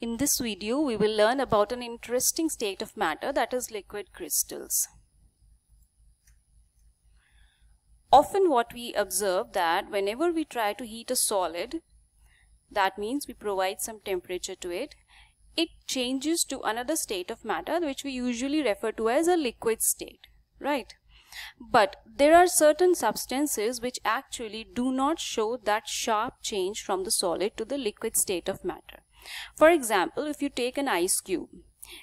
In this video, we will learn about an interesting state of matter that is liquid crystals. Often what we observe that whenever we try to heat a solid, that means we provide some temperature to it, it changes to another state of matter which we usually refer to as a liquid state, right? But there are certain substances which actually do not show that sharp change from the solid to the liquid state of matter for example, if you take an ice cube,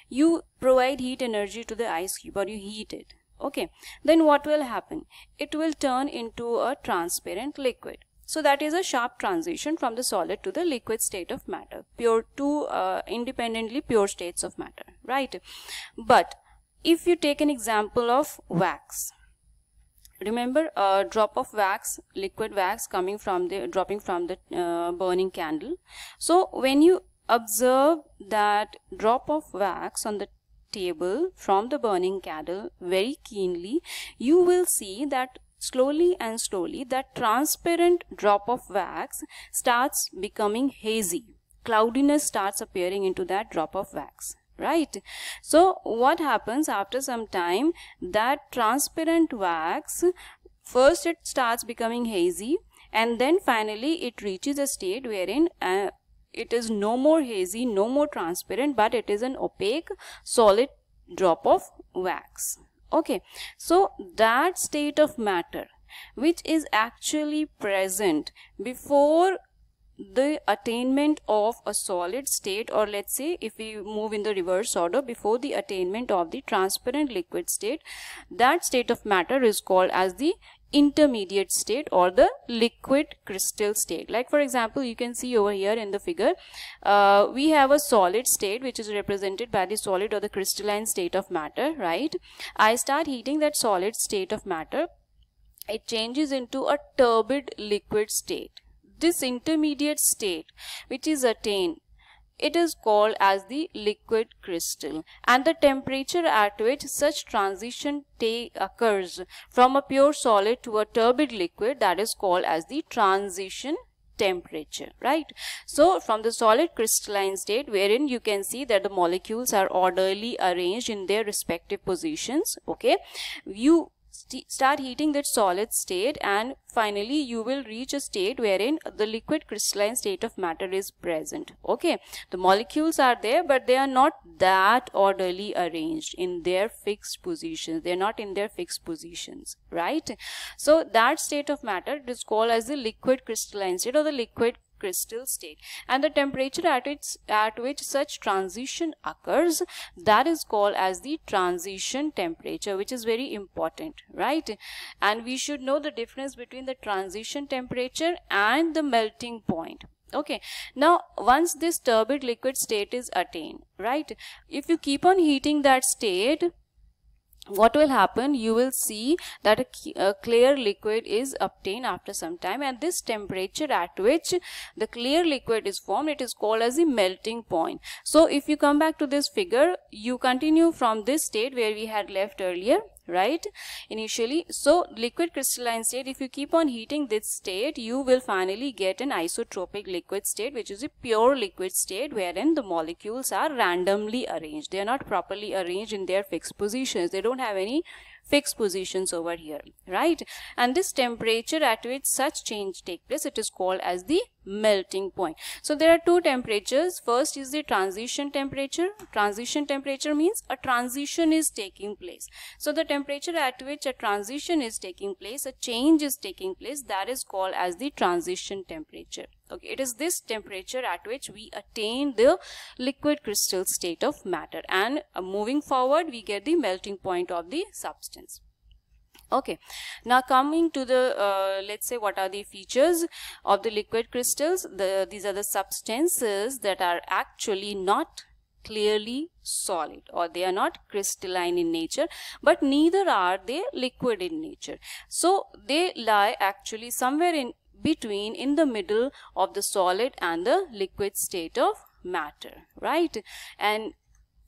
you provide heat energy to the ice cube or you heat it. Okay, then what will happen? It will turn into a transparent liquid. So that is a sharp transition from the solid to the liquid state of matter, pure two uh, independently pure states of matter, right? But if you take an example of wax, remember a drop of wax, liquid wax coming from the dropping from the uh, burning candle. So when you Observe that drop of wax on the table from the burning candle very keenly, you will see that slowly and slowly that transparent drop of wax starts becoming hazy. Cloudiness starts appearing into that drop of wax right so what happens after some time that transparent wax first it starts becoming hazy and then finally it reaches a state wherein uh, it is no more hazy no more transparent but it is an opaque solid drop of wax okay so that state of matter which is actually present before the attainment of a solid state or let's say if we move in the reverse order before the attainment of the transparent liquid state that state of matter is called as the intermediate state or the liquid crystal state like for example you can see over here in the figure uh, we have a solid state which is represented by the solid or the crystalline state of matter right I start heating that solid state of matter it changes into a turbid liquid state this intermediate state which is attained it is called as the liquid crystal and the temperature at which such transition occurs from a pure solid to a turbid liquid that is called as the transition temperature right so from the solid crystalline state wherein you can see that the molecules are orderly arranged in their respective positions okay you st start heating that solid state and finally you will reach a state wherein the liquid crystalline state of matter is present okay the molecules are there but they are not that orderly arranged in their fixed positions they're not in their fixed positions right so that state of matter is called as the liquid crystalline state or the liquid crystal state and the temperature at its at which such transition occurs that is called as the transition temperature which is very important right and we should know the difference between the transition temperature and the melting point okay now once this turbid liquid state is attained right if you keep on heating that state what will happen you will see that a, clear liquid is obtained after some time and this temperature at which the clear liquid is formed it is called as the melting point so if you come back to this figure you continue from this state where we had left earlier right initially so liquid crystalline state if you keep on heating this state you will finally get an isotropic liquid state which is a pure liquid state wherein the molecules are randomly arranged they are not properly arranged in their fixed positions they don't have any fixed positions over here right and this temperature at which such change take place it is called as the melting point so there are two temperatures first is the transition temperature transition temperature means a transition is taking place so the temperature at which a transition is taking place a change is taking place that is called as the transition temperature okay it is this temperature at which we attain the liquid crystal state of matter and uh, moving forward we get the melting point of the substance okay now coming to the uh, let's say what are the features of the liquid crystals the, these are the substances that are actually not clearly solid or they are not crystalline in nature but neither are they liquid in nature so they lie actually somewhere in between in the middle of the solid and the liquid state of matter right and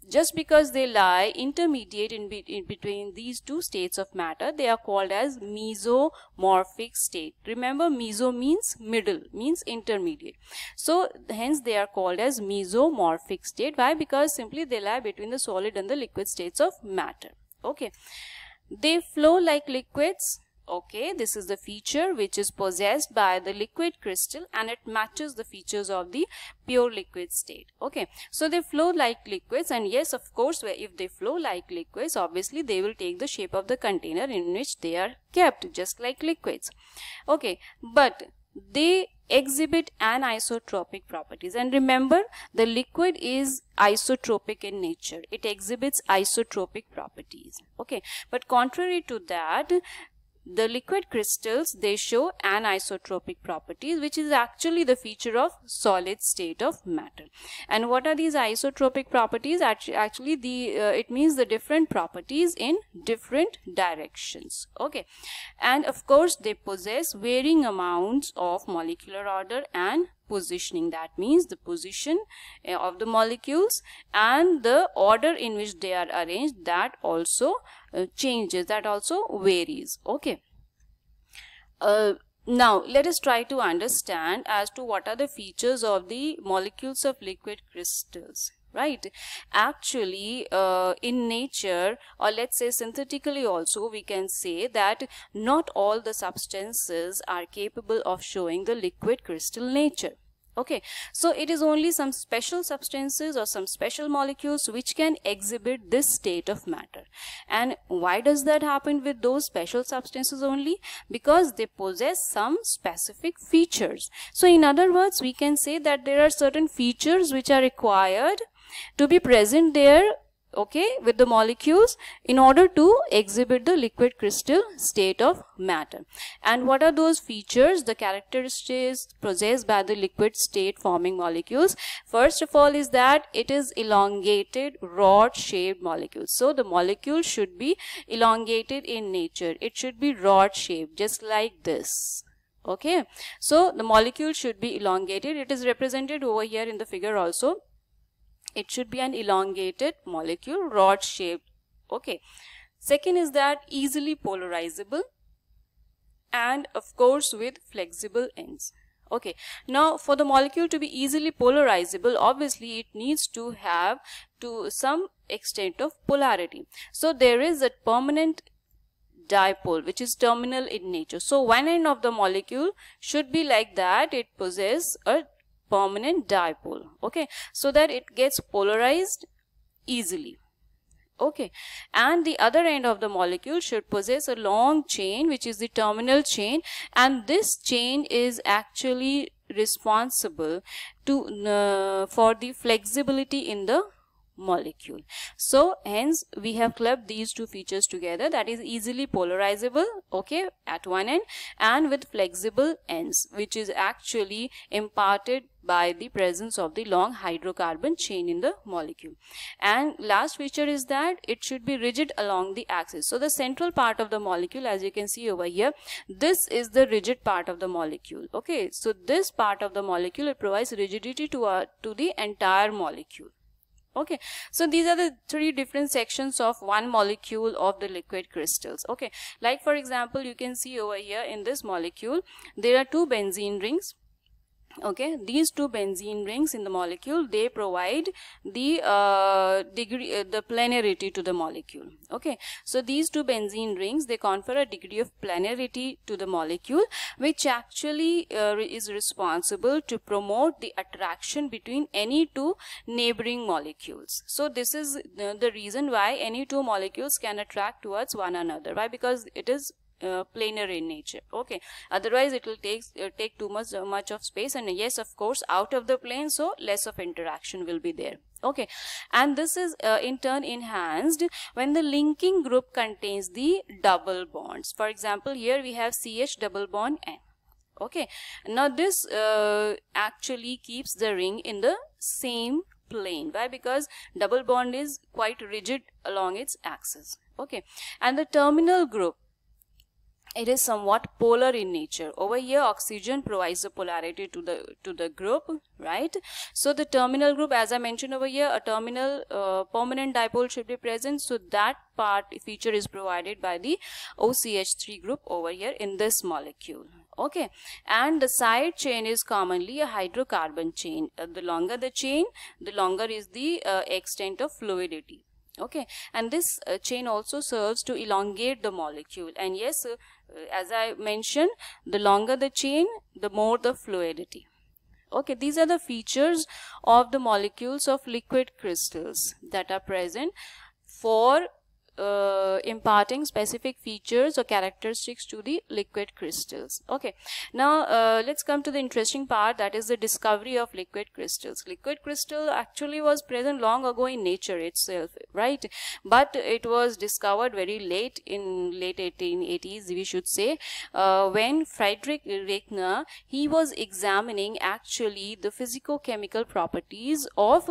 just because they lie intermediate in, be in, between these two states of matter they are called as mesomorphic state remember meso means middle means intermediate so hence they are called as mesomorphic state why because simply they lie between the solid and the liquid states of matter okay they flow like liquids Okay, this is the feature which is possessed by the liquid crystal and it matches the features of the pure liquid state. Okay, so they flow like liquids and yes, of course, if they flow like liquids, obviously they will take the shape of the container in which they are kept, just like liquids. Okay, but they exhibit anisotropic properties and remember the liquid is isotropic in nature it exhibits isotropic properties okay but contrary to that the liquid crystals they show anisotropic properties which is actually the feature of solid state of matter and what are these isotropic properties actually the uh, it means the different properties in different directions okay and of course they possess varying amounts of molecular order and positioning that means the position uh, of the molecules and the order in which they are arranged that also uh, changes that also varies okay uh, now let us try to understand as to what are the features of the molecules of liquid crystals right actually uh, in nature or let's say synthetically also we can say that not all the substances are capable of showing the liquid crystal nature okay so it is only some special substances or some special molecules which can exhibit this state of matter and why does that happen with those special substances only because they possess some specific features so in other words we can say that there are certain features which are required to be present there okay with the molecules in order to exhibit the liquid crystal state of matter and what are those features the characteristics possessed by the liquid state forming molecules first of all is that it is elongated rod shaped molecules so the molecule should be elongated in nature it should be rod shaped just like this okay so the molecule should be elongated it is represented over here in the figure also it should be an elongated molecule rod shaped okay second is that easily polarizable and of course with flexible ends okay now for the molecule to be easily polarizable obviously it needs to have to some extent of polarity so there is a permanent dipole which is terminal in nature so one end of the molecule should be like that it possesses a permanent dipole okay so that it gets polarized easily okay and the other end of the molecule should possess a long chain which is the terminal chain and this chain is actually responsible to uh, for the flexibility in the molecule. So hence we have clubbed these two features together that is easily polarizable okay at one end and with flexible ends which is actually imparted by the presence of the long hydrocarbon chain in the molecule. And last feature is that it should be rigid along the axis. So the central part of the molecule as you can see over here, this is the rigid part of the molecule. Okay, so this part of the molecule it provides rigidity to, our, to the entire molecule okay so these are the three different sections of one molecule of the liquid crystals okay like for example you can see over here in this molecule there are two benzene rings okay these two benzene rings in the molecule they provide the uh, degree uh, the planarity to the molecule okay so these two benzene rings they confer a degree of planarity to the molecule which actually uh, is responsible to promote the attraction between any two neighboring molecules so this is the reason why any two molecules can attract towards one another why because it is uh, planar in nature okay otherwise it will take uh, take too much uh, much of space and yes of course out of the plane so less of interaction will be there okay and this is uh, in turn enhanced when the linking group contains the double bonds for example here we have ch double bond n okay now this uh, actually keeps the ring in the same plane why because double bond is quite rigid along its axis okay and the terminal group it is somewhat polar in nature over here oxygen provides the polarity to the to the group right so the terminal group as i mentioned over here a terminal uh, permanent dipole should be present so that part feature is provided by the OCH3 group over here in this molecule okay and the side chain is commonly a hydrocarbon chain uh, the longer the chain the longer is the uh, extent of fluidity okay and this uh, chain also serves to elongate the molecule and yes uh, uh, as I mentioned, the longer the chain, the more the fluidity. Okay, these are the features of the molecules of liquid crystals that are present for uh, imparting specific features or characteristics to the liquid crystals okay now uh, let's come to the interesting part that is the discovery of liquid crystals liquid crystal actually was present long ago in nature itself right but it was discovered very late in late 1880s we should say uh, when Friedrich Rechner he was examining actually the chemical properties of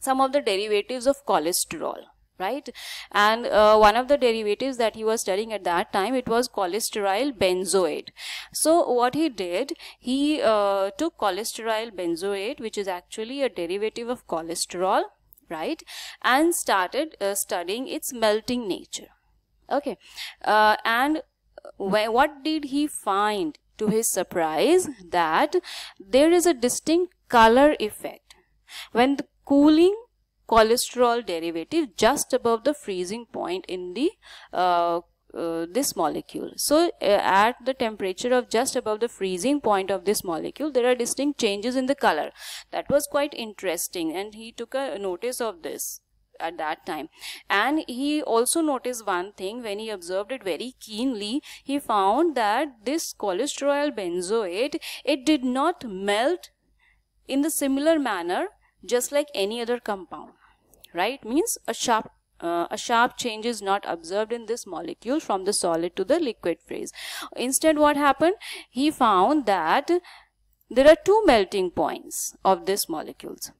some of the derivatives of cholesterol right and uh, one of the derivatives that he was studying at that time it was cholesterol benzoate so what he did he uh, took cholesterol benzoate which is actually a derivative of cholesterol right and started uh, studying its melting nature okay uh, and uh, what did he find to his surprise that there is a distinct color effect when the cooling cholesterol derivative just above the freezing point in the uh, uh, this molecule. So uh, at the temperature of just above the freezing point of this molecule, there are distinct changes in the color. That was quite interesting and he took a notice of this at that time and he also noticed one thing when he observed it very keenly he found that this cholesterol benzoate it did not melt in the similar manner just like any other compound right means a sharp uh, a sharp change is not observed in this molecule from the solid to the liquid phase instead what happened he found that there are two melting points of these molecules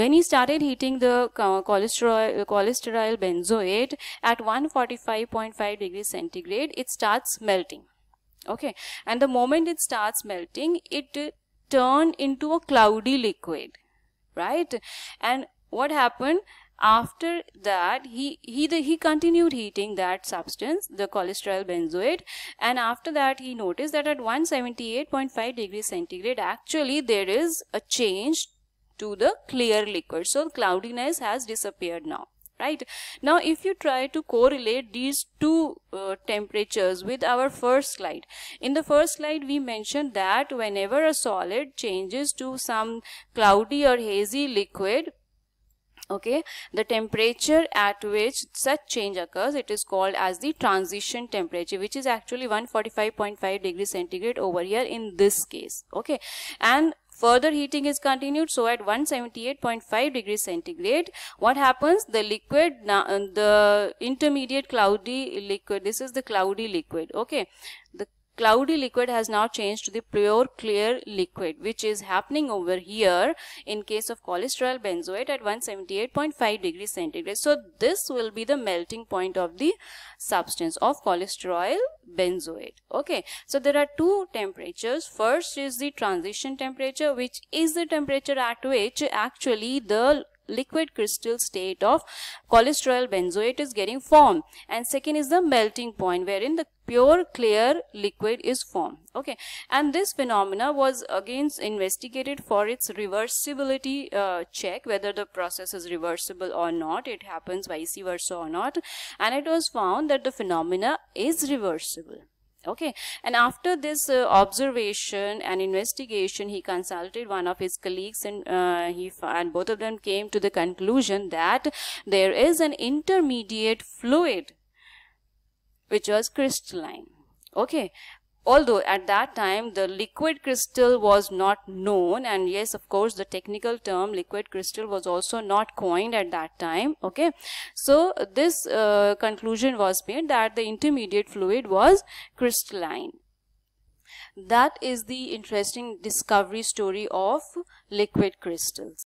when he started heating the cholesterol, cholesterol benzoate at 145.5 degrees centigrade it starts melting okay and the moment it starts melting it turns into a cloudy liquid right and what happened after that he he he continued heating that substance the cholesterol benzoate and after that he noticed that at 178.5 degrees centigrade actually there is a change to the clear liquid so cloudiness has disappeared now right now if you try to correlate these two uh, temperatures with our first slide in the first slide we mentioned that whenever a solid changes to some cloudy or hazy liquid okay the temperature at which such change occurs it is called as the transition temperature which is actually 145.5 degree centigrade over here in this case okay and Further heating is continued. So at 178.5 degrees centigrade, what happens? The liquid, uh, the intermediate cloudy liquid, this is the cloudy liquid. Okay. The cloudy liquid has now changed to the pure clear liquid which is happening over here in case of cholesterol benzoate at 178.5 degrees centigrade. So this will be the melting point of the substance of cholesterol benzoate. Okay, so there are two temperatures. First is the transition temperature which is the temperature at which actually the liquid crystal state of cholesterol benzoate is getting formed and second is the melting point wherein the pure clear liquid is formed okay and this phenomena was again investigated for its reversibility uh, check whether the process is reversible or not it happens vice versa or not and it was found that the phenomena is reversible okay and after this uh, observation and investigation he consulted one of his colleagues and uh, he and both of them came to the conclusion that there is an intermediate fluid which was crystalline okay although at that time the liquid crystal was not known and yes of course the technical term liquid crystal was also not coined at that time okay so this uh, conclusion was made that the intermediate fluid was crystalline that is the interesting discovery story of liquid crystals